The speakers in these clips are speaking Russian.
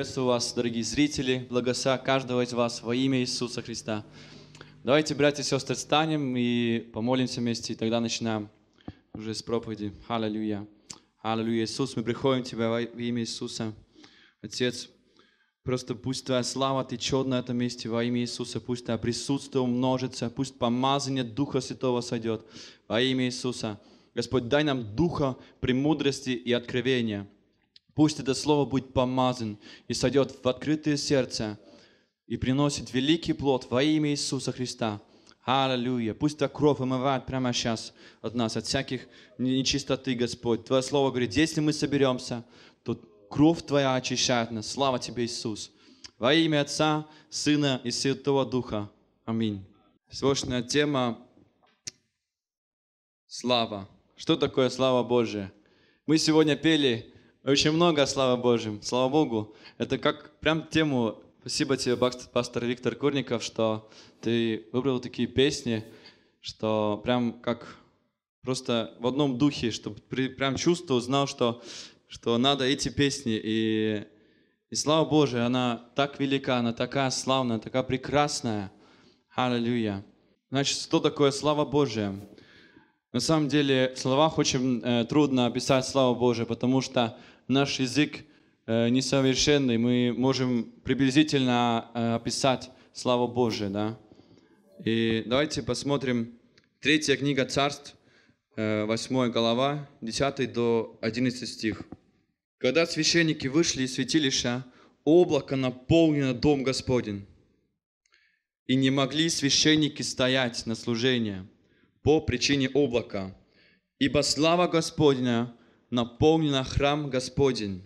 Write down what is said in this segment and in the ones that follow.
Приветствую вас, дорогие зрители, благося каждого из вас во имя Иисуса Христа. Давайте, братья и сестры, встанем и помолимся вместе, и тогда начинаем уже с проповеди. Аллилуйя. Аллилуйя, Иисус, мы приходим к Тебе во имя Иисуса. Отец, Просто пусть Твоя слава течет на этом месте во имя Иисуса, пусть Твое присутствие умножится, пусть помазание Духа Святого сойдет во имя Иисуса. Господь, дай нам Духа премудрости и откровения – Пусть это слово будет помазан и сойдет в открытое сердце и приносит великий плод во имя Иисуса Христа. Аллилуйя. Пусть эта кровь омывает прямо сейчас от нас, от всяких нечистоты, Господь. Твое слово говорит, если мы соберемся, то кровь Твоя очищает нас. Слава Тебе, Иисус. Во имя Отца, Сына и Святого Духа. Аминь. Сегодняшняя тема – слава. Что такое слава Божия? Мы сегодня пели очень много, слава Божьим. Слава Богу. Это как прям тему. Спасибо тебе, пастор Виктор Курников, что ты выбрал такие песни, что прям как просто в одном духе, чтобы прям чувствовал, знал, что, что надо эти песни. И, и слава Божия, она так велика, она такая славная, такая прекрасная. Аллилуйя. Значит, что такое слава Божия? На самом деле в словах очень э, трудно описать славу Божию, потому что наш язык э, несовершенный, мы можем приблизительно э, описать славу Божию. Да? И давайте посмотрим третья книга Царств, 8 э, глава, 10 до 11 стих. «Когда священники вышли из святилища, облако наполнено дом Господень, и не могли священники стоять на служение по причине облака. Ибо слава Господня наполнена храм Господень.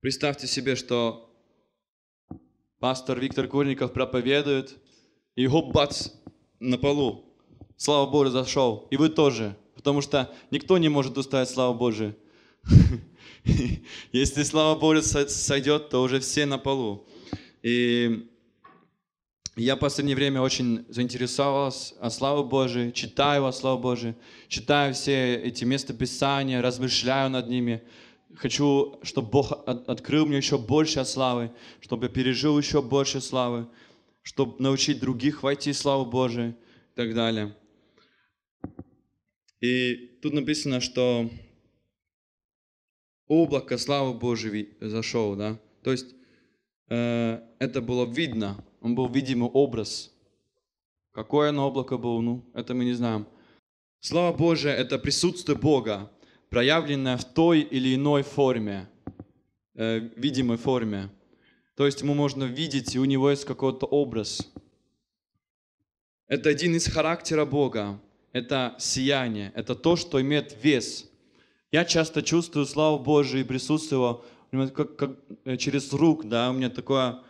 Представьте себе, что пастор Виктор Курников проповедует, и хоп, бац, на полу. Слава Божия зашел. И вы тоже. Потому что никто не может уставить славу Божию. Если слава Божия сойдет, то уже все на полу. И я в последнее время очень заинтересовался о Славе Божией, читаю о Славе Божией, читаю все эти места Писания, размышляю над ними. Хочу, чтобы Бог открыл мне еще больше славы, чтобы я пережил еще больше славы, чтобы научить других войти в славу Божию и так далее. И тут написано, что облако славы Божией зашел, да? То есть э, это было видно, он был видимый образ. Какое оно облако было, ну, это мы не знаем. Слава Божия – это присутствие Бога, проявленное в той или иной форме, э, видимой форме. То есть ему можно видеть, и у него есть какой-то образ. Это один из характера Бога. Это сияние, это то, что имеет вес. Я часто чувствую славу Божию и присутствие его как, как, э, через рук, да, у меня такое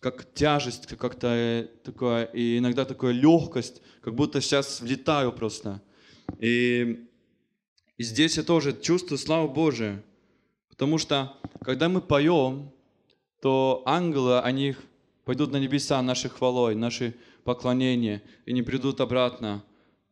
как тяжесть как-то э, такое, и иногда такая легкость, как будто сейчас влетаю просто. И, и здесь я тоже чувствую славу Божию, потому что когда мы поем, то ангелы, они пойдут на небеса нашей хвалой, наши поклонения, и не придут обратно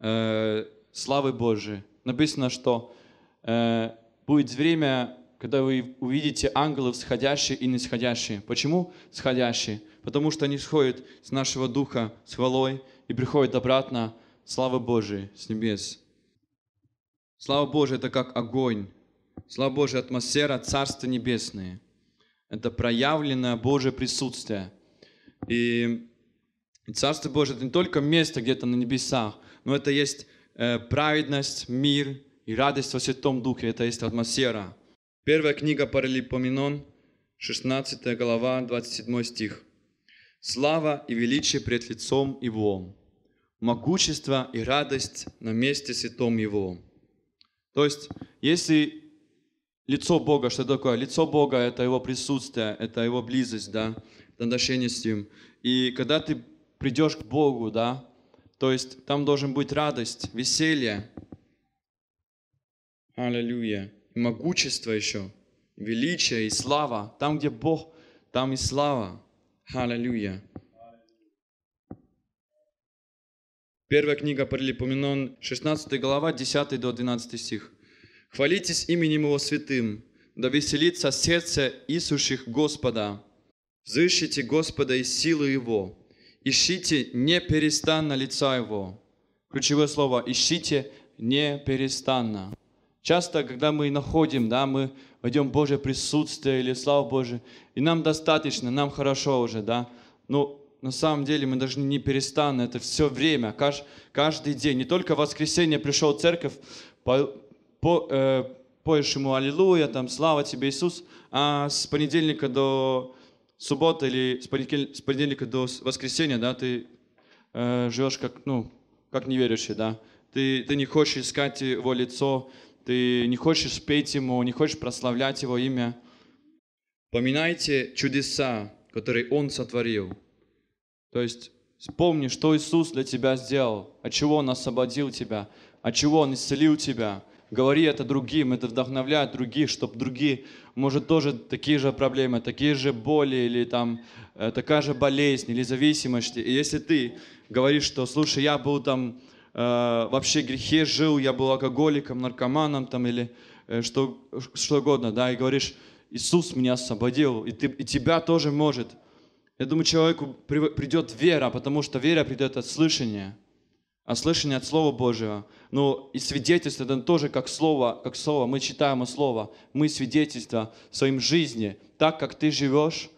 э, славы Божией. Написано, что э, будет время когда вы увидите ангелов сходящие и нисходящие. Почему сходящие? Потому что они сходят с нашего духа с хвалой и приходят обратно слава Божией с небес. Слава Божия – это как огонь. Слава Божия – атмосфера Царства Небесное. Это проявленное Божье присутствие. И Царство Божие – это не только место где-то на небесах, но это есть э, праведность, мир и радость во Святом Духе. Это есть атмосфера – Первая книга Паралипоменон, 16 глава, 27 стих. «Слава и величие пред лицом Его, могущество и радость на месте святом Его». То есть, если лицо Бога, что такое? Лицо Бога – это Его присутствие, это Его близость, да, отношение с Ним. И когда ты придешь к Богу, да, то есть там должен быть радость, веселье. Аллилуйя и могущество еще, величие, и слава. Там, где Бог, там и слава. Аллилуйя. Первая книга Паралипоменон, 16 глава, 10 до 12 стих. «Хвалитесь именем Его святым, да веселится сердце исущих Господа. Взыщите Господа и силы Его, ищите неперестанно лица Его». Ключевое слово «ищите неперестанно». Часто, когда мы находим, да, мы войдем в Божье присутствие или слава Божию, и нам достаточно, нам хорошо уже, да. Но ну, на самом деле мы должны не перестанно, это все время, каждый, каждый день. Не только в воскресенье пришел в церковь, по, по, э, поешь ему «Аллилуйя», там «Слава тебе, Иисус», а с понедельника до субботы или с понедельника, с понедельника до воскресенья, да, ты э, живешь как, ну, как неверующий, да. Ты, ты не хочешь искать его лицо, ты не хочешь петь Ему, не хочешь прославлять Его имя. Поминайте чудеса, которые Он сотворил. То есть вспомни, что Иисус для тебя сделал, от чего Он освободил тебя, от чего Он исцелил тебя. Говори это другим, это вдохновляет других, чтобы другие, может, тоже такие же проблемы, такие же боли или там э, такая же болезнь или зависимость. И если ты говоришь, что, слушай, я был там Э, вообще грехе жил, я был алкоголиком, наркоманом там или э, что, что угодно, да, и говоришь, Иисус меня освободил, и, ты, и тебя тоже может. Я думаю, человеку придет вера, потому что вера придет от слышания, от а слышания от Слова Божьего. Ну и свидетельство это тоже как слово, как слово. Мы читаем слово, мы свидетельство своим своем жизни. Так как ты живешь,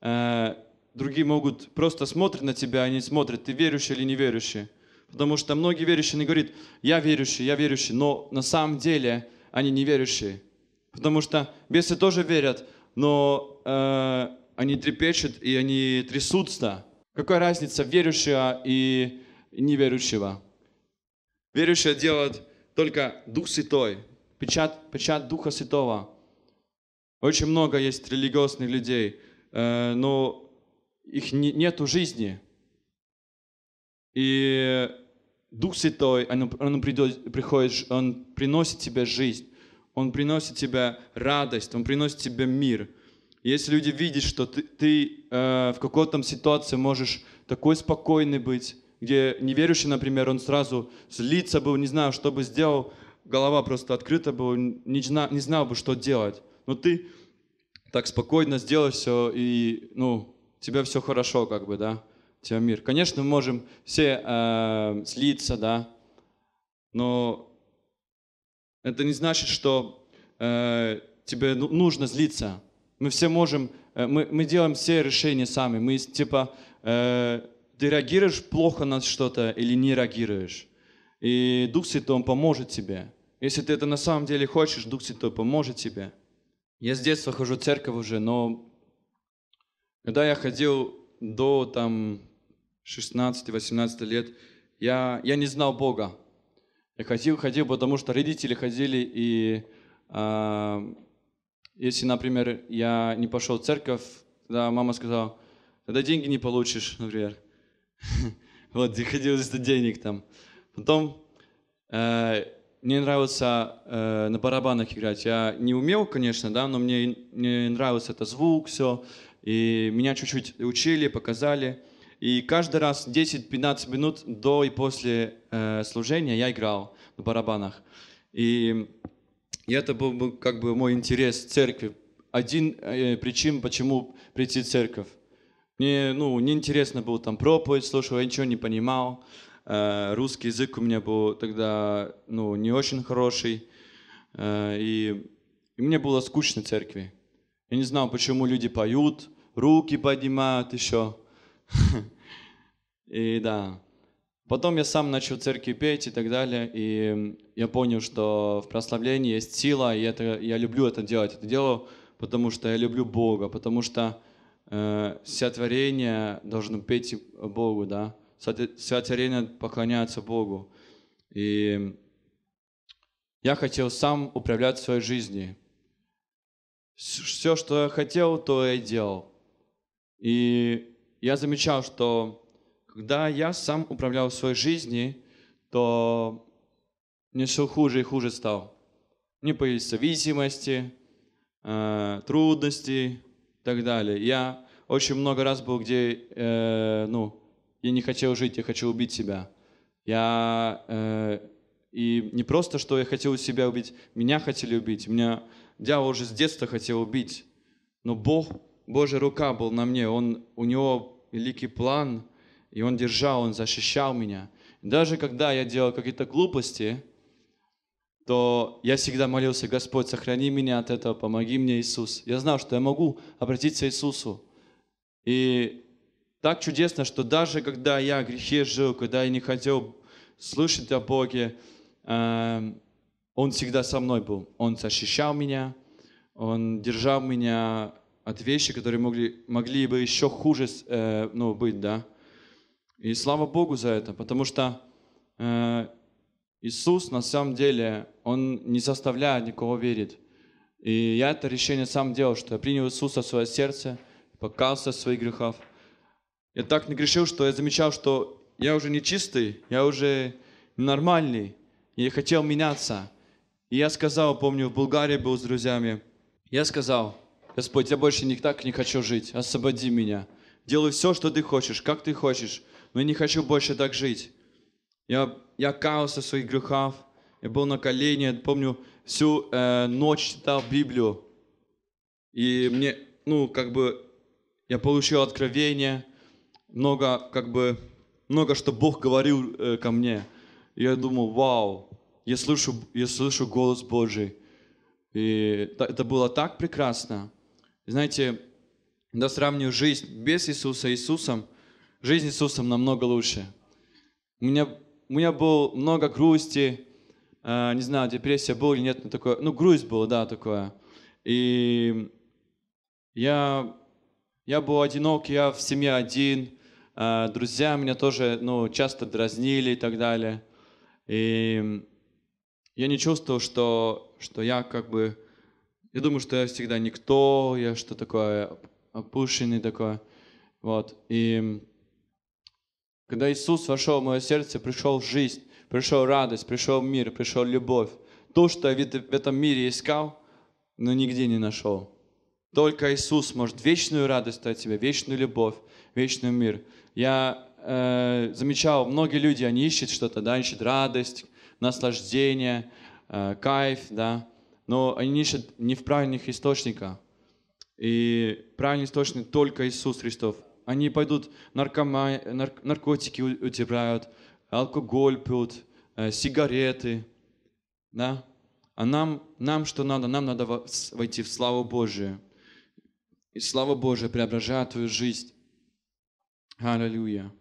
э, другие могут просто смотреть на тебя, они а смотрят, ты верующий или неверующий. Потому что многие верующие, они говорят, я верующий, я верующий, но на самом деле они не верующие. Потому что бесы тоже верят, но э, они трепещут и они трясутся. Какая разница верующего и неверующего? Верующие делают только Дух Святой, печат печат Духа Святого. Очень много есть религиозных людей, э, но их не, нету жизни. И Дух Святой, он, а ну, он, придет, приходит, он приносит тебе жизнь, он приносит тебе радость, он приносит тебе мир. Если люди видят, что ты, ты э, в какой-то ситуации можешь такой спокойный быть, где неверующий, например, он сразу злится бы, не знаю, что бы сделал, голова просто открыта была, не, знал, не знал бы, что делать. Но ты так спокойно сделал все, и ну, тебе все хорошо, как бы, да мир, Конечно, мы можем все э, слиться, да, но это не значит, что э, тебе ну, нужно злиться. Мы все можем, э, мы, мы делаем все решения сами. Мы типа, э, ты реагируешь плохо на что-то или не реагируешь. И Дух Святой, Он поможет тебе. Если ты это на самом деле хочешь, Дух Святой поможет тебе. Я с детства хожу в церковь уже, но когда я ходил до там 16-18 лет, я, я не знал Бога. Я ходил, ходил, потому что родители ходили, и э, если, например, я не пошел в церковь, да, мама сказала, тогда деньги не получишь, например. Вот, приходилось до денег там. Потом э, мне нравится э, на барабанах играть. Я не умел, конечно, да, но мне нравился этот звук, все. И меня чуть-чуть учили, показали. И каждый раз 10-15 минут до и после э, служения я играл на барабанах. И, и это был, был как бы мой интерес к церкви. Один э, причин, почему прийти в церковь. Мне ну, неинтересно было там проповедь, слушал, я ничего не понимал. Э, русский язык у меня был тогда ну, не очень хороший. Э, и, и мне было скучно в церкви. Я не знал, почему люди поют, руки поднимают еще. И да, Потом я сам начал в церкви петь и так далее, и я понял, что в прославлении есть сила, и это, я люблю это делать. Это делаю, потому что я люблю Бога, потому что э, все творение должно петь Богу, да? Все творение поклоняется Богу. И я хотел сам управлять своей жизнью. Все, что я хотел, то я и делал. И я замечал, что когда я сам управлял своей жизнью, то мне все хуже и хуже стало. Мне появились зависимости, э, трудности и так далее. Я очень много раз был, где э, ну, я не хотел жить, я хочу убить себя. Я э, и не просто, что я хотел себя убить, меня хотели убить. Меня дьявол уже с детства хотел убить. Но Бог, Божья рука был на мне. Он, у него великий план – и Он держал, Он защищал меня. даже когда я делал какие-то глупости, то я всегда молился, Господь, сохрани меня от этого, помоги мне, Иисус. Я знал, что я могу обратиться к Иисусу. И так чудесно, что даже когда я в грехе жил, когда я не хотел слышать о Боге, эм, Он всегда со мной был. Он защищал меня, Он держал меня от вещей, которые могли, могли бы еще хуже э, ну, быть, да. И слава Богу за это, потому что э, Иисус на самом деле, Он не заставляет никого верить. И я это решение сам делал, что я принял Иисуса в свое сердце, покался, в своих грехах. Я так не грешил, что я замечал, что я уже не чистый, я уже нормальный, и я хотел меняться. И я сказал, помню, в Болгарии был с друзьями, я сказал, Господь, я больше не так не хочу жить, освободи меня. Делай все, что ты хочешь, как ты хочешь но я не хочу больше так жить. Я, я каялся в своих грехах, я был на колени, помню, всю э, ночь читал Библию. И мне, ну, как бы, я получил откровение, много, как бы, много что Бог говорил э, ко мне. И я думал, вау, я слышу, я слышу голос Божий. И это было так прекрасно. Знаете, когда сравниваю жизнь без Иисуса Иисусом, Жизнь с Иисусом намного лучше. У меня, у меня было много грусти, э, не знаю, депрессия была или нет, но такое, ну, грусть была, да, такое. И я, я был одинок, я в семье один, э, друзья меня тоже, ну, часто дразнили и так далее. И я не чувствовал, что, что я как бы... Я думаю, что я всегда никто, я что такое, опущенный такой, Вот. И когда Иисус вошел в мое сердце, пришел жизнь, пришел радость, пришел мир, пришел любовь. То, что я в этом мире искал, но нигде не нашел. Только Иисус может вечную радость дать тебе, вечную любовь, вечный мир. Я э, замечал, многие люди, они ищут что-то, да, ищут радость, наслаждение, э, кайф, да, но они ищут не в правильных источниках. И правильный источник только Иисус Христос. Они пойдут, наркома... наркотики утирают, алкоголь пьют, э, сигареты. Да? А нам, нам что надо? Нам надо войти в славу Божию. И слава Божия преображает твою жизнь. Аллилуйя.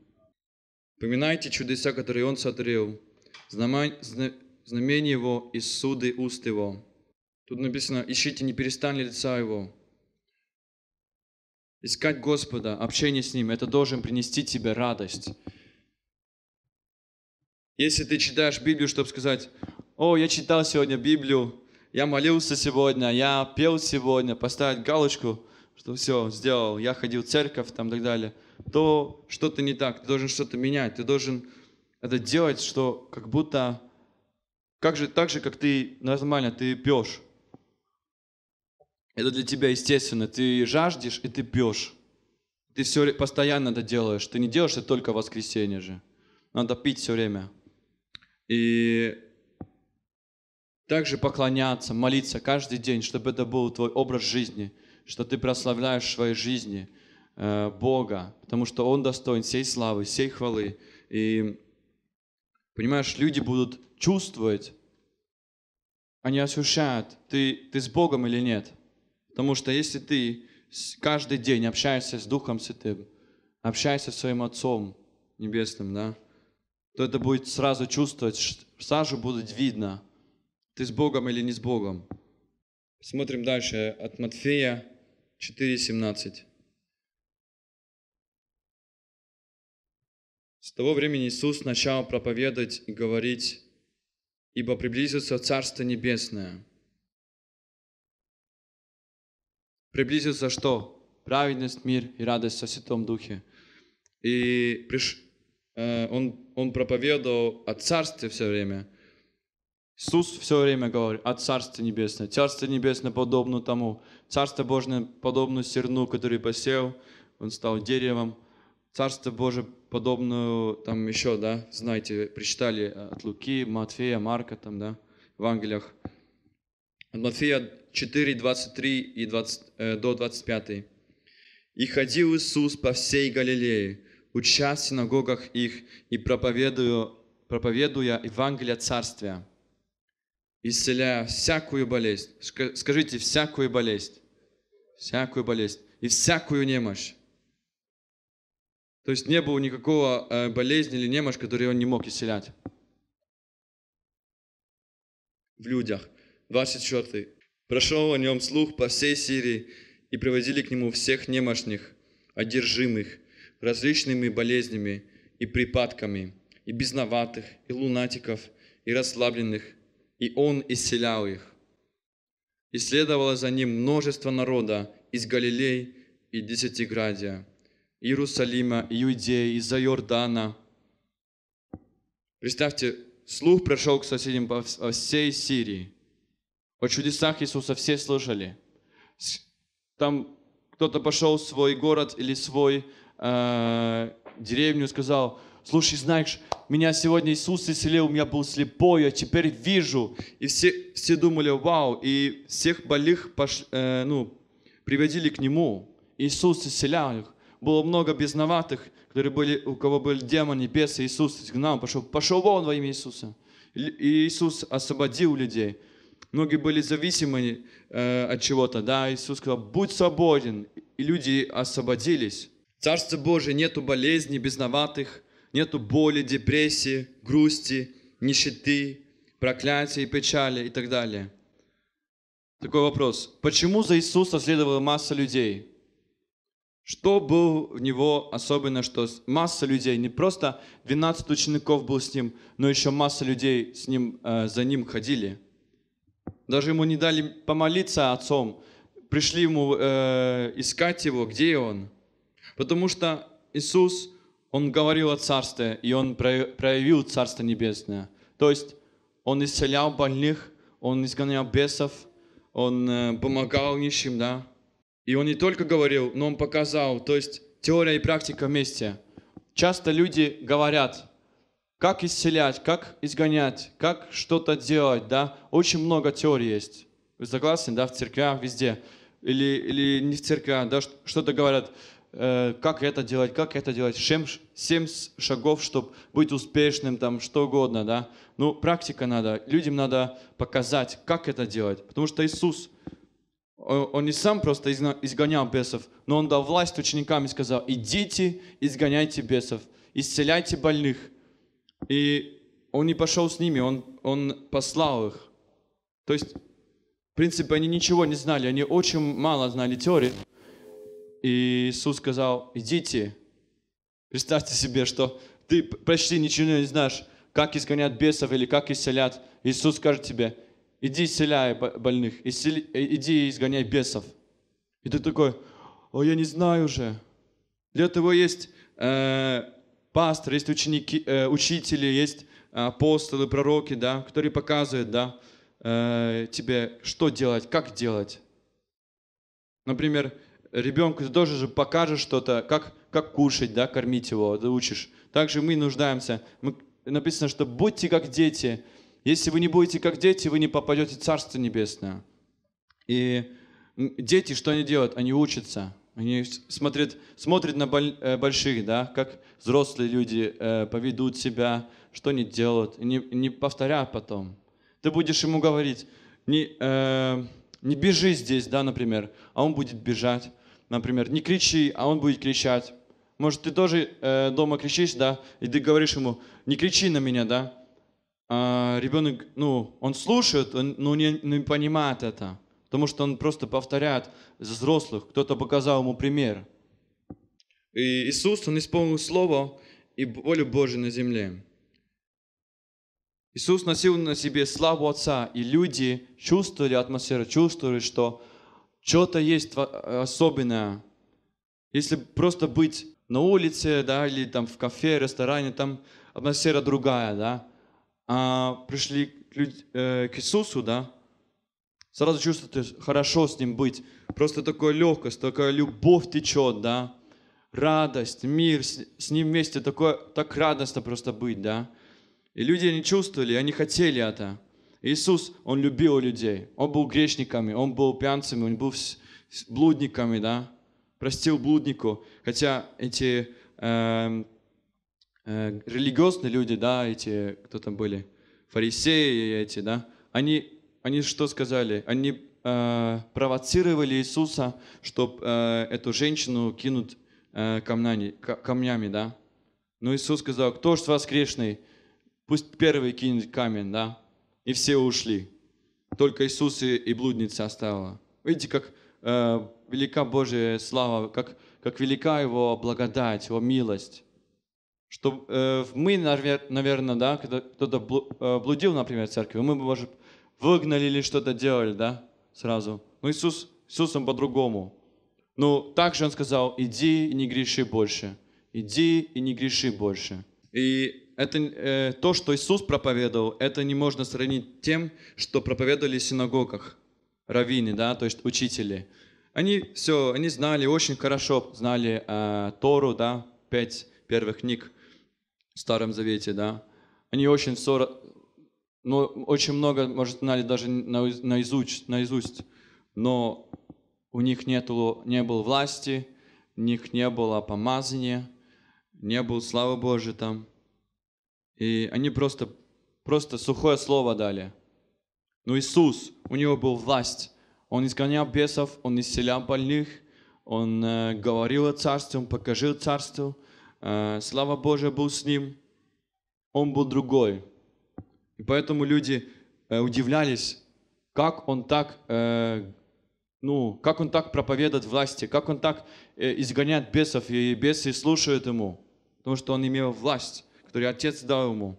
Поминайте чудеса, которые Он сотворил, знамение Его и суды уст Его. Тут написано, ищите, не перестань лица Его искать Господа, общение с Ним, это должен принести тебе радость. Если ты читаешь Библию, чтобы сказать, о, я читал сегодня Библию, я молился сегодня, я пел сегодня, поставить галочку, что все, сделал, я ходил в церковь там и так далее, то что-то не так, ты должен что-то менять, ты должен это делать, что как будто, как же, так же, как ты нормально, ты пьешь, это для тебя естественно. Ты жаждешь и ты пьешь. Ты все постоянно это делаешь. Ты не делаешь это только в воскресенье же. Надо пить все время. И также поклоняться, молиться каждый день, чтобы это был твой образ жизни, что ты прославляешь в своей жизни э, Бога, потому что Он достоин всей славы, всей хвалы. И, понимаешь, люди будут чувствовать, они ощущают, ты, ты с Богом или нет – Потому что если ты каждый день общаешься с Духом Святым, общаешься с своим Отцом Небесным, да, то это будет сразу чувствовать, сразу будет видно, ты с Богом или не с Богом. Смотрим дальше от Матфея 4,17. С того времени Иисус начал проповедовать и говорить, «Ибо приблизится Царство Небесное». приблизился что? Праведность, мир и радость со Святом Духе. И приш... э, он, он проповедовал о Царстве все время. Иисус все время говорит о Царстве Небесное. Царство Небесное подобно тому. Царство Божье подобно серну, который посел, он стал деревом. Царство Божье подобно там еще, да, знаете, прочитали от Луки, Матфея, Марка, там, да, в Евангелиях. От Матфея 4, 23 и 20, э, до 25. «И ходил Иисус по всей Галилее, уча в синагогах их и проповедуя, проповедуя Евангелие Царствия, исцеляя всякую болезнь». Скажите, всякую болезнь. Всякую болезнь. И всякую немощь. То есть не было никакого э, болезни или немощь, которую он не мог исцелять в людях. 24. Прошел о нем слух по всей Сирии, и приводили к нему всех немощных, одержимых, различными болезнями и припадками, и безноватых, и лунатиков, и расслабленных, и он исцелял их. И следовало за ним множество народа из Галилей и Десятиградия, Иерусалима, Иудеи, из-за Иордана. Представьте, слух прошел к соседям по всей Сирии. О чудесах Иисуса все слышали. Там кто-то пошел в свой город или в свой э, деревню и сказал, слушай, знаешь, меня сегодня Иисус исцелил, у меня был слепой, я теперь вижу. И все, все думали, вау, и всех больных пош, э, ну, приводили к Нему. Иисус исцелял их. Было много безноватых, которые были, у кого были демоны, бесы. Иисус изгнал, пошел, пошел вон во имя Иисуса. И Иисус освободил людей. Многие были зависимы э, от чего-то, да. Иисус сказал, будь свободен. И люди освободились. Царство Божие нету болезней, безноватых, нету боли, депрессии, грусти, нищеты, проклятий, печали и так далее. Такой вопрос. Почему за Иисуса следовала масса людей? Что было в него особенно, что масса людей, не просто 12 учеников был с ним, но еще масса людей с ним, э, за ним ходили – даже ему не дали помолиться отцом. Пришли ему э, искать его, где он. Потому что Иисус, он говорил о Царстве, и он проявил Царство Небесное. То есть он исцелял больных, он изгонял бесов, он э, помогал нищим, да. И он не только говорил, но он показал. То есть теория и практика вместе. Часто люди говорят – как исцелять, как изгонять, как что-то делать, да? Очень много теорий есть. Вы согласны, да, в церквях, везде. Или, или не в церквях, да, что-то говорят, э, как это делать, как это делать, семь шагов, чтобы быть успешным, там, что угодно, да. Ну, практика надо, людям надо показать, как это делать. Потому что Иисус, он не сам просто изгонял бесов, но он дал власть ученикам и сказал, идите, изгоняйте бесов, исцеляйте больных, и он не пошел с ними, он, он послал их. То есть, в принципе, они ничего не знали, они очень мало знали теории. И Иисус сказал, идите. Представьте себе, что ты почти ничего не знаешь, как изгонять бесов или как исцелять. Иисус скажет тебе, иди исцеляй больных, исцели, э, иди изгоняй бесов. И ты такой, о, «А я не знаю уже. Для этого есть э, пастор, есть ученики, э, учители, есть э, апостолы, пророки, да, которые показывают, да, э, тебе, что делать, как делать. Например, ребенку ты тоже же покажешь что-то, как, как кушать, да, кормить его, ты учишь. Также мы нуждаемся. Мы, написано, что будьте как дети. Если вы не будете как дети, вы не попадете в Царство Небесное. И дети, что они делают? Они учатся. Они смотрят, смотрят на э, больших, да, как взрослые люди э, поведут себя, что они делают, не, не повторяя потом. Ты будешь ему говорить, не, э, не бежи здесь, да, например, а он будет бежать. Например, не кричи, а он будет кричать. Может, ты тоже э, дома кричишь, да, и ты говоришь ему, не кричи на меня, да. А ребенок, ну, он слушает, он, но не, не понимает это потому что он просто повторяет взрослых, кто-то показал ему пример. И Иисус, он исполнил Слово и волю Божию на земле. Иисус носил на себе славу Отца, и люди чувствовали атмосферу, чувствовали, что что-то есть особенное. Если просто быть на улице, да, или там в кафе, ресторане, там атмосфера другая, да. А пришли к, люд... э, к Иисусу, да, Сразу чувствуешь, хорошо с ним быть. Просто такая легкость, такая любовь течет, да. Радость, мир, с, с ним вместе такое, так радостно просто быть, да. И люди не чувствовали, они хотели это. Иисус, Он любил людей. Он был грешниками, Он был пьянцами, Он был блудниками, да. Простил блуднику. Хотя эти э, э, религиозные люди, да, эти, кто там были, фарисеи эти, да, они они что сказали? Они э, провоцировали Иисуса, чтобы э, эту женщину кинут э, камнями, камнями, да? Но Иисус сказал, кто же воскрешный, пусть первый кинет камень, да? И все ушли. Только Иисус и, и блудница оставила. Видите, как э, велика Божья слава, как, как велика Его благодать, Его милость. Что э, мы, наверное, да, когда кто-то э, блудил, например, в церкви, мы, бы может, выгнали или что-то делали, да, сразу. Но ну, Иисус, Иисусом по-другому. Ну, также Он сказал, иди и не греши больше. Иди и не греши больше. И это, э, то, что Иисус проповедовал, это не можно сравнить тем, что проповедовали в синагогах раввины, да, то есть учители. Они все, они знали, очень хорошо знали э, Тору, да, пять первых книг в Старом Завете, да. Они очень все но очень много, может, знали даже наизусть, наизусть, но у них нету, не было власти, у них не было помазания, не было славы Божьей там. И они просто, просто сухое слово дали. Но Иисус, у него был власть. Он изгонял бесов, он исцелял больных, он э, говорил о царстве, он покажил царству, Э, слава Божья был с ним. Он был другой. И поэтому люди э, удивлялись, как он так, э, ну, как он так проповедует власти, как он так э, изгоняет бесов, и бесы слушают ему, потому что он имел власть, которую Отец дал ему.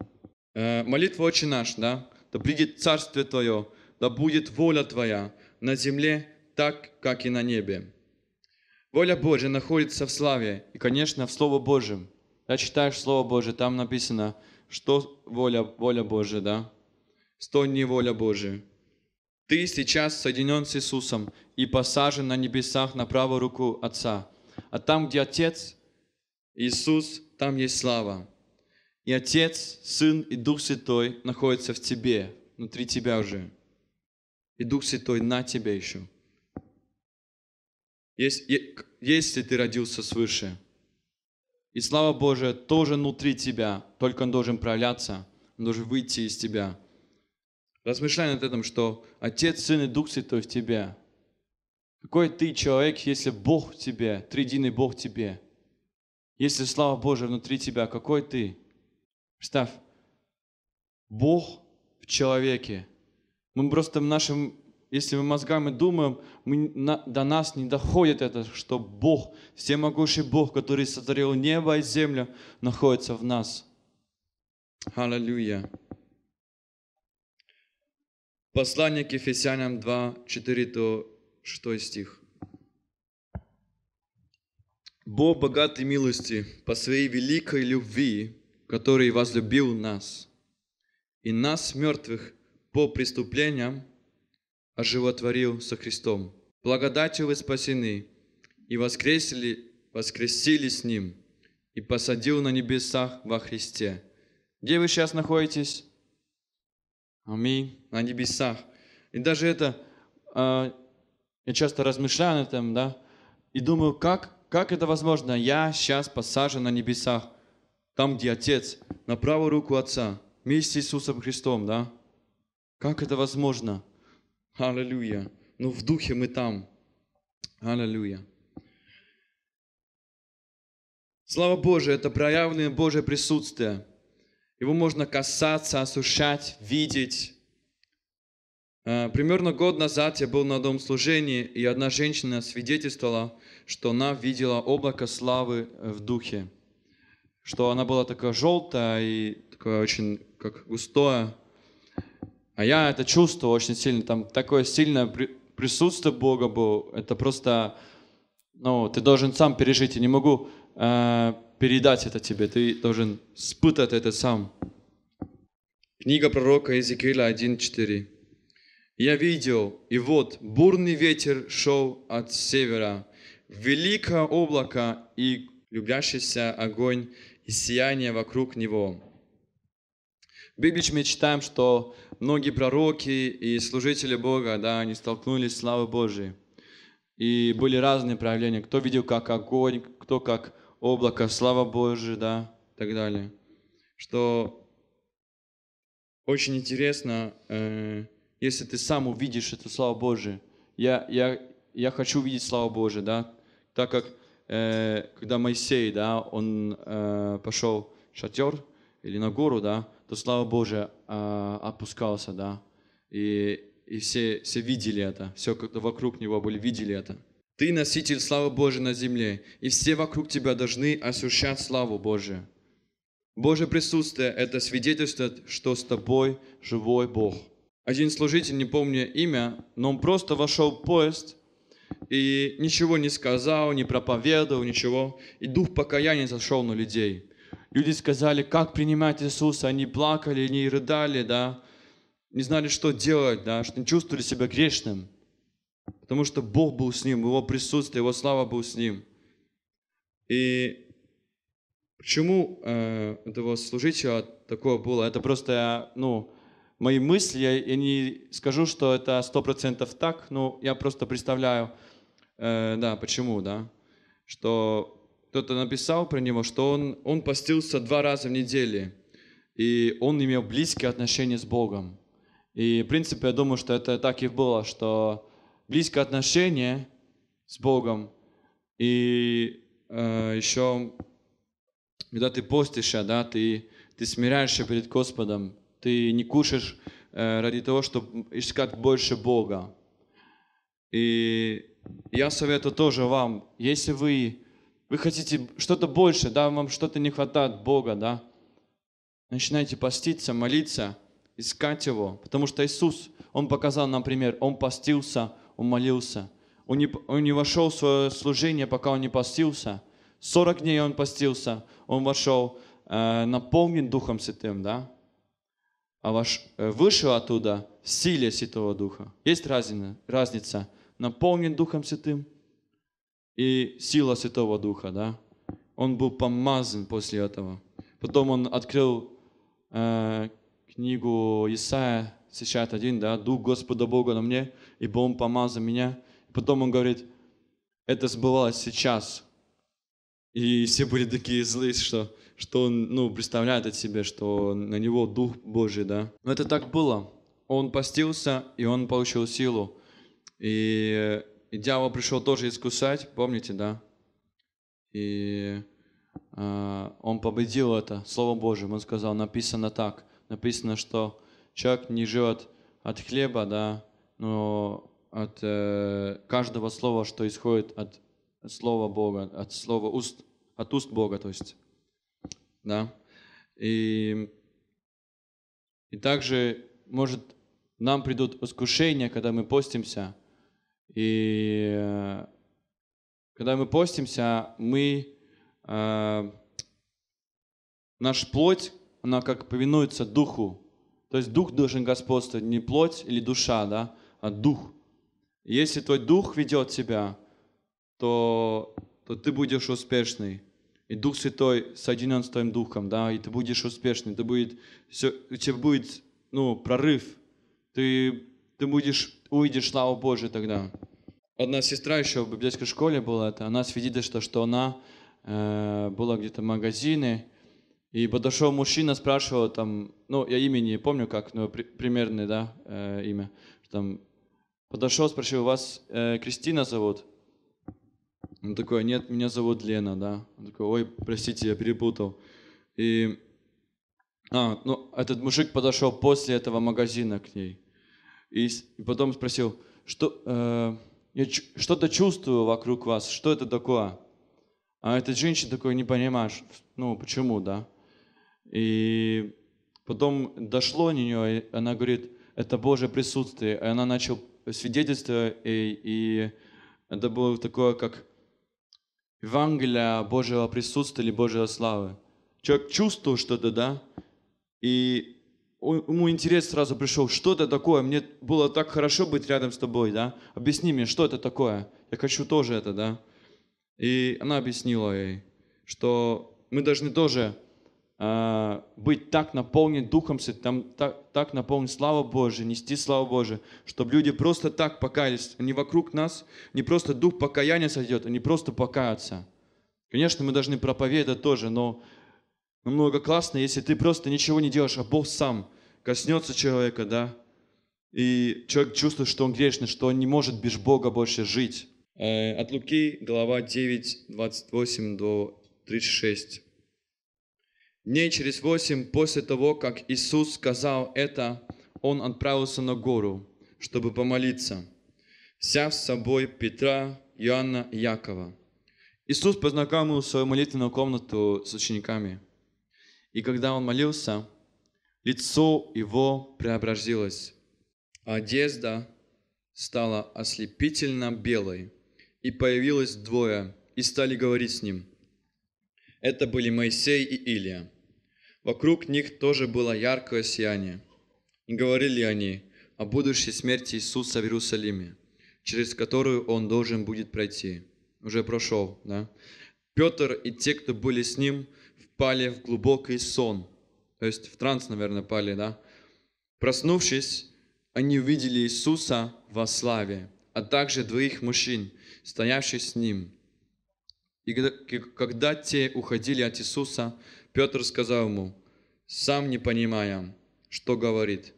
Э, молитва очень наш», да? «Да придет Царствие Твое, да будет воля Твоя на земле так, как и на небе». Воля Божья находится в славе и, конечно, в Слове Божьем. Да, читаешь Слово Божье, там написано – что воля, воля Божия, да? Что не воля Божия? Ты сейчас соединен с Иисусом и посажен на небесах на правую руку Отца. А там, где Отец, Иисус, там есть слава. И Отец, Сын и Дух Святой находятся в тебе, внутри тебя уже. И Дух Святой на тебе еще. Если, если ты родился свыше – и слава Божия тоже внутри тебя, только он должен проявляться, он должен выйти из тебя. Размышляй над этим, что Отец, Сын и Дух Святой в тебе. Какой ты человек, если Бог в тебе, трединый Бог в тебе? Если слава Божия внутри тебя, какой ты? Представь, Бог в человеке. Мы просто в нашем если мы мозгами думаем, мы, на, до нас не доходит это, что Бог, всемогущий Бог, который сотворил небо и землю, находится в нас. Аллилуйя. Послание к Ефесянам 2, 4 6 стих. «Бог богатый милости по своей великой любви, который возлюбил нас, и нас, мертвых, по преступлениям, оживотворил со Христом. Благодатью вы спасены и воскресили, воскресили с Ним и посадил на небесах во Христе. Где вы сейчас находитесь? Аминь. На небесах. И даже это, э, я часто размышляю над этим, да, и думаю, как, как это возможно? Я сейчас посажен на небесах, там, где Отец, на правую руку Отца, вместе с Иисусом Христом, да? Как это возможно? Аллилуйя. Ну, в духе мы там. Аллилуйя. Слава Божия – это проявленное Божье присутствие. Его можно касаться, осушать, видеть. А, примерно год назад я был на дом служении, и одна женщина свидетельствовала, что она видела облако славы э, в духе. Что она была такая желтая и такое очень как густое. А я это чувствовал очень сильно, там такое сильное присутствие Бога было, это просто, ну, ты должен сам пережить, я не могу э, передать это тебе, ты должен испытать это сам. Книга пророка Иезекииля 1.4. «Я видел, и вот бурный ветер шел от севера, великое облако и любящийся огонь и сияние вокруг него». В Библии мы читаем, что многие пророки и служители Бога, да, они столкнулись с славой Божией. И были разные проявления. Кто видел как огонь, кто как облако, слава Божия, да, и так далее. Что очень интересно, э, если ты сам увидишь эту славу Божию. Я, я, я хочу увидеть славу Божию, да, так как э, когда Моисей, да, он э, пошел в шатер, или на гору, да, то слава Божия э, а, отпускался, да, и, и все, все видели это, все, кто вокруг него были, видели это. Ты носитель славы Божией на земле, и все вокруг тебя должны ощущать славу Божию. Божье присутствие – это свидетельство, что с тобой живой Бог. Один служитель, не помню имя, но он просто вошел в поезд и ничего не сказал, не проповедовал, ничего. И дух покаяния зашел на людей. Люди сказали, как принимать Иисуса, они плакали, они рыдали, да, не знали, что делать, да, что не чувствовали себя грешным, потому что Бог был с ним, Его присутствие, Его слава был с ним. И почему э, этого служителя такое было? Это просто, ну, мои мысли, я, я не скажу, что это сто процентов так, но я просто представляю, э, да, почему, да, что кто-то написал про него, что он, он постился два раза в неделю, и он имел близкие отношения с Богом. И, в принципе, я думаю, что это так и было, что близкие отношения с Богом, и э, еще, когда ты постишь, а, да, ты, ты смиряешься перед Господом, ты не кушаешь э, ради того, чтобы искать больше Бога. И я советую тоже вам, если вы вы хотите что-то больше, да, вам что-то не хватает Бога, да. Начинайте поститься, молиться, искать Его. Потому что Иисус, Он показал нам пример. Он постился, Он молился. Он не, он не вошел в свое служение, пока Он не постился. 40 дней Он постился. Он вошел э, наполнен Духом Святым, да. А ваш, э, вышел оттуда в силе Святого Духа. Есть разница? разница? Наполнен Духом Святым – и сила Святого Духа, да. Он был помазан после этого. Потом он открыл э, книгу Исаия 61, да, «Дух Господа Бога на мне, ибо Он помазал меня». Потом он говорит, это сбывалось сейчас. И все были такие злые, что, что он ну, представляет от себя, что на него Дух Божий, да. Но это так было. Он постился, и он получил силу. И э, и дьявол пришел тоже искусать, помните, да? И э, он победил это Слово Божие. Он сказал, написано так, написано, что человек не живет от хлеба, да, но от э, каждого слова, что исходит от слова Бога, от слова уст, от уст Бога, то есть, да. И, и также, может, нам придут искушения, когда мы постимся – и э, когда мы постимся, мы, э, наша плоть, она как повинуется духу. То есть дух должен господствовать, не плоть или душа, да, а дух. если твой дух ведет тебя, то, то ты будешь успешный. И Дух Святой соединен с твоим духом, да, и ты будешь успешный, ты будет, все, у тебя будет, ну, прорыв. Ты ты будешь, увидишь славу Божию тогда. Одна сестра еще в библейской школе была, это, она свидетельствовала, что она э, была где-то в магазине, и подошел мужчина, спрашивал там, ну, я имени не помню как, но при, примерное, да, э, имя. Там, подошел, спросил, вас э, Кристина зовут? Он такой, нет, меня зовут Лена, да. Он такой, ой, простите, я перепутал. И, а, ну, этот мужик подошел после этого магазина к ней. И, и потом спросил, что, э, я что-то чувствую вокруг вас, что это такое? А эта женщина такой, не понимаешь, ну почему, да? И потом дошло до нее, и она говорит, это Божье присутствие. И она начала свидетельство, и, и это было такое, как Евангелие Божьего присутствия или Божьей славы. Человек чувствовал что-то, да, и ему интерес сразу пришел, что это такое, мне было так хорошо быть рядом с тобой, да, объясни мне, что это такое, я хочу тоже это, да. И она объяснила ей, что мы должны тоже э, быть так наполнены Духом Святым, так, так наполнены славу Божию, нести славу Божию, чтобы люди просто так покаялись, не вокруг нас, не просто Дух покаяния сойдет, они просто покаются. Конечно, мы должны проповедовать тоже, но намного классно, если ты просто ничего не делаешь, а Бог сам коснется человека, да, и человек чувствует, что он грешный, что он не может без Бога больше жить. Э, от Луки, глава 9, 28 до 36. Дней через восемь после того, как Иисус сказал это, Он отправился на гору, чтобы помолиться, взяв с собой Петра, Иоанна и Якова. Иисус познакомил свою молитвенную комнату с учениками – и когда он молился, лицо его преобразилось, а одежда стала ослепительно белой, и появилось двое, и стали говорить с ним. Это были Моисей и Илия. Вокруг них тоже было яркое сияние. И говорили они о будущей смерти Иисуса в Иерусалиме, через которую он должен будет пройти. Уже прошел, да? Петр и те, кто были с ним, пали в глубокий сон. То есть в транс, наверное, пали, да? Проснувшись, они увидели Иисуса во славе, а также двоих мужчин, стоявших с Ним. И когда те уходили от Иисуса, Петр сказал ему, сам не понимая, что говорит.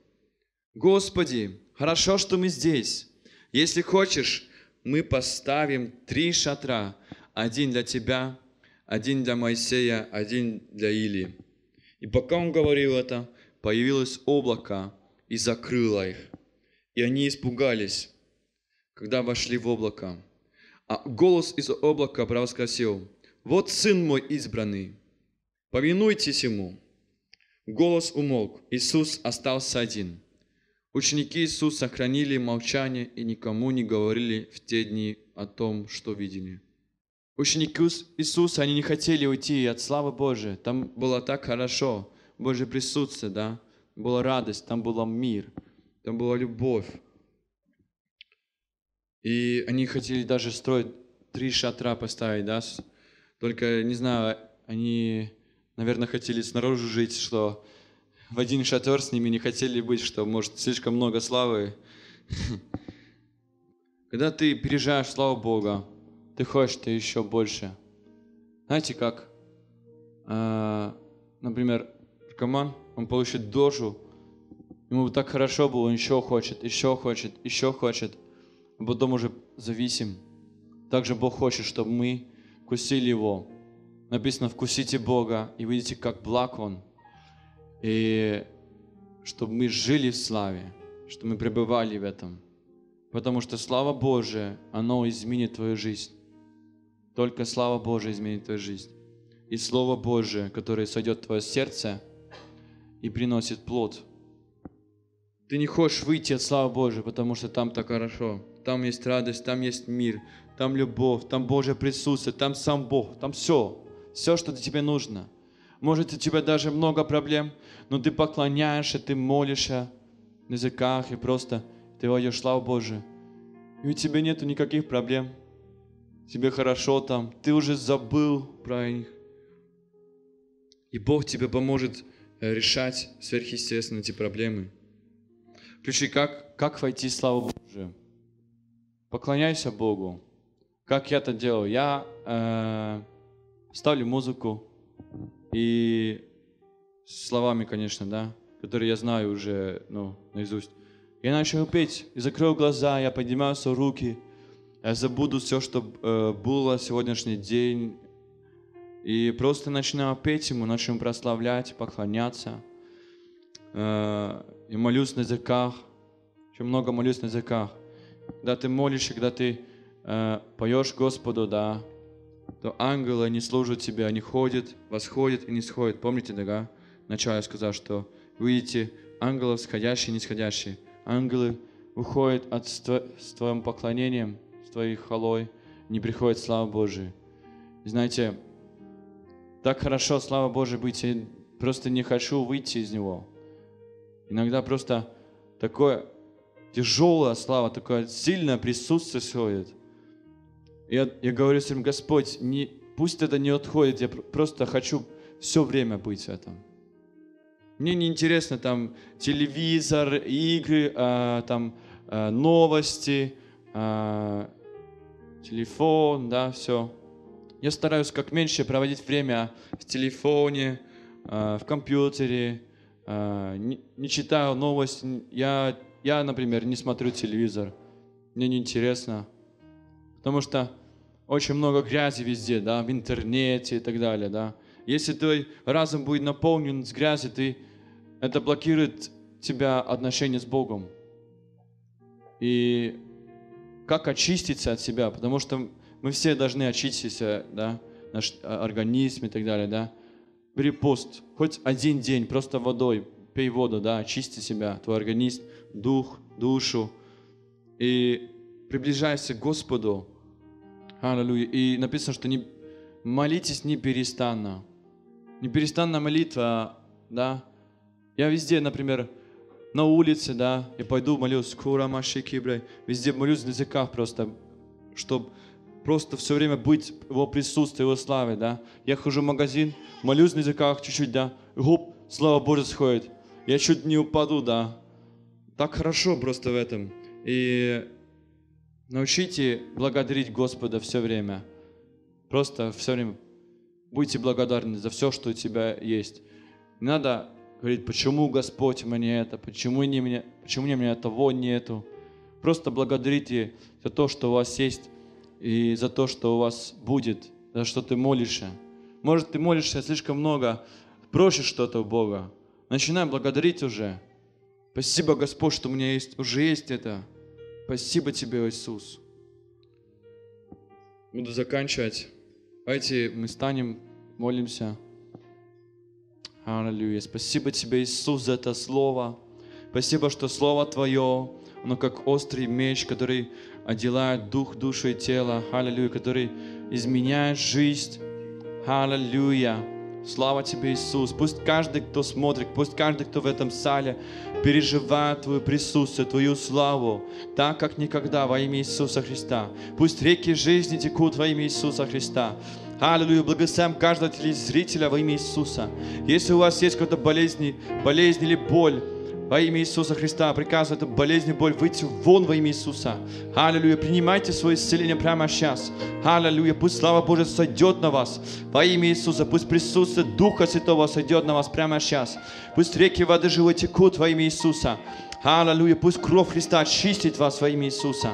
«Господи, хорошо, что мы здесь. Если хочешь, мы поставим три шатра, один для Тебя, один для Моисея, один для Илии. И пока он говорил это, появилось облако и закрыло их. И они испугались, когда вошли в облако. А голос из облака провозгласил, «Вот Сын мой избранный, повинуйтесь Ему». Голос умолк, Иисус остался один. Ученики Иисуса хранили молчание и никому не говорили в те дни о том, что видели. Ученики Иисуса, они не хотели уйти от славы Божией. Там было так хорошо, Божье присутствие, да. Была радость, там был мир, там была любовь. И они хотели даже строить три шатра поставить, да. Только, не знаю, они, наверное, хотели снаружи жить, что в один шатер с ними не хотели быть, что, может, слишком много славы. Когда ты переезжаешь, славу Бога ты хочешь, ты еще больше. Знаете, как, а, например, наркоман, он получит дожу, ему так хорошо было, он еще хочет, еще хочет, еще хочет, а потом уже зависим. Также Бог хочет, чтобы мы вкусили Его. Написано, вкусите Бога и видите, как благ Он. И чтобы мы жили в славе, чтобы мы пребывали в этом. Потому что слава Божия, она изменит твою жизнь. Только слава Божия изменит твою жизнь. И Слово Божие, которое сойдет в твое сердце и приносит плод. Ты не хочешь выйти от славы Божией, потому что там так хорошо. Там есть радость, там есть мир, там любовь, там Божье присутствие, там сам Бог, там все. Все, что тебе нужно. Может, у тебя даже много проблем, но ты поклоняешься, ты молишься на языках и просто ты войдешь славу Божию. И у тебя нету никаких проблем тебе хорошо там, ты уже забыл про них. И Бог тебе поможет э, решать сверхъестественно эти проблемы. Ключи, как, как войти в славу Божию? Поклоняйся Богу. Как я это делал? Я э, ставлю музыку и словами, конечно, да, которые я знаю уже ну, наизусть. Я начал петь, и закрыл глаза, я поднимаю руки – я забуду все, что э, было сегодняшний день. И просто начинаю петь Ему, начнем прославлять, поклоняться. Э, и молюсь на языках. Очень много молюсь на языках. Когда ты молишься, когда ты э, поешь Господу, да, то ангелы не служат тебе, они ходят, восходят и не сходят. Помните, да? Вначале я сказал, что видите ангелов сходящие и нисходящие. Ангелы уходят от, с твоим поклонением – твоей халой не приходит слава Божия. И знаете, так хорошо, слава Божия, быть, я просто не хочу выйти из него. Иногда просто такое тяжелая слава, такое сильное присутствие сходит. Я, я говорю всем, Господь, не, пусть это не отходит, я просто хочу все время быть в этом. Мне не интересно там телевизор, игры, э, там э, новости, а, телефон, да, все. Я стараюсь как меньше проводить время в телефоне, э, в компьютере, э, не, не читаю новости. Я, я, например, не смотрю телевизор. Мне неинтересно. Потому что очень много грязи везде, да, в интернете и так далее, да. Если твой разум будет наполнен с грязи, ты, это блокирует тебя отношения с Богом. И как очиститься от себя, потому что мы все должны очиститься, да, наш а, организм и так далее, да. Бери пост, хоть один день, просто водой, пей воду, да, очисти себя, твой организм, дух, душу. И приближайся к Господу. Аллилуйя. И написано, что не, молитесь не перестанно. Не перестанно молитва, да. Я везде, например, на улице, да, я пойду молюсь, кура машики, везде молюсь на языках просто, чтобы просто все время быть в Его присутствии, Его славе, да. Я хожу в магазин, молюсь на языках чуть-чуть, да, гоп, слава Божья сходит. Я чуть не упаду, да. Так хорошо просто в этом. И научите благодарить Господа все время. Просто все время будьте благодарны за все, что у тебя есть. Не надо Говорит, почему Господь мне это, почему не мне, почему не мне того нету. Просто благодарите за то, что у вас есть, и за то, что у вас будет, за что ты молишься. Может, ты молишься слишком много, просишь что-то у Бога. Начинай благодарить уже. Спасибо, Господь, что у меня есть, уже есть это. Спасибо тебе, Иисус. Буду заканчивать. Давайте мы станем, молимся. Аллилуйя. Спасибо Тебе, Иисус, за это Слово. Спасибо, что Слово Твое, оно как острый меч, который одевает дух, душу и тело. Аллилуйя, который изменяет жизнь. Аллилуйя. Слава Тебе, Иисус. Пусть каждый, кто смотрит, пусть каждый, кто в этом сале, переживает Твое присутствие, Твою славу, так, как никогда, во имя Иисуса Христа. Пусть реки жизни текут во имя Иисуса Христа. Аллилуйя, благословим каждого телезрителя во имя Иисуса. Если у вас есть какая-то болезнь, болезнь или боль, во имя Иисуса Христа приказываю эту болезнь и боль выйти вон во имя Иисуса. Аллилуйя. Принимайте свое исцеление прямо сейчас. Аллилуйя. Пусть слава Божья сойдет на вас. Во имя Иисуса. Пусть присутствие Духа Святого сойдет на вас прямо сейчас. Пусть реки воды живой текут во имя Иисуса. Аллилуйя. Пусть кровь Христа очистит вас во имя Иисуса.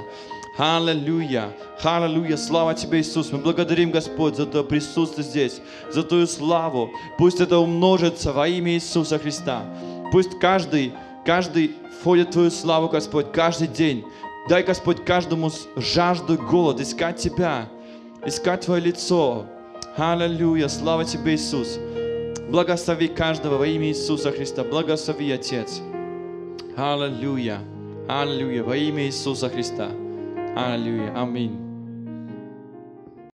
Аллилуйя, аллилуйя, слава Тебе, Иисус. Мы благодарим, Господь, за Твое присутствие здесь, за Твою славу. Пусть это умножится во имя Иисуса Христа. Пусть каждый, каждый входит в Твою славу, Господь, каждый день. Дай, Господь, каждому жажду, голод, искать Тебя, искать Твое лицо. Аллилуйя, слава Тебе, Иисус. Благослови каждого во имя Иисуса Христа. Благослови, Отец. Аллилуйя. Аллилуйя. Во имя Иисуса Христа. Aleluia. Amém.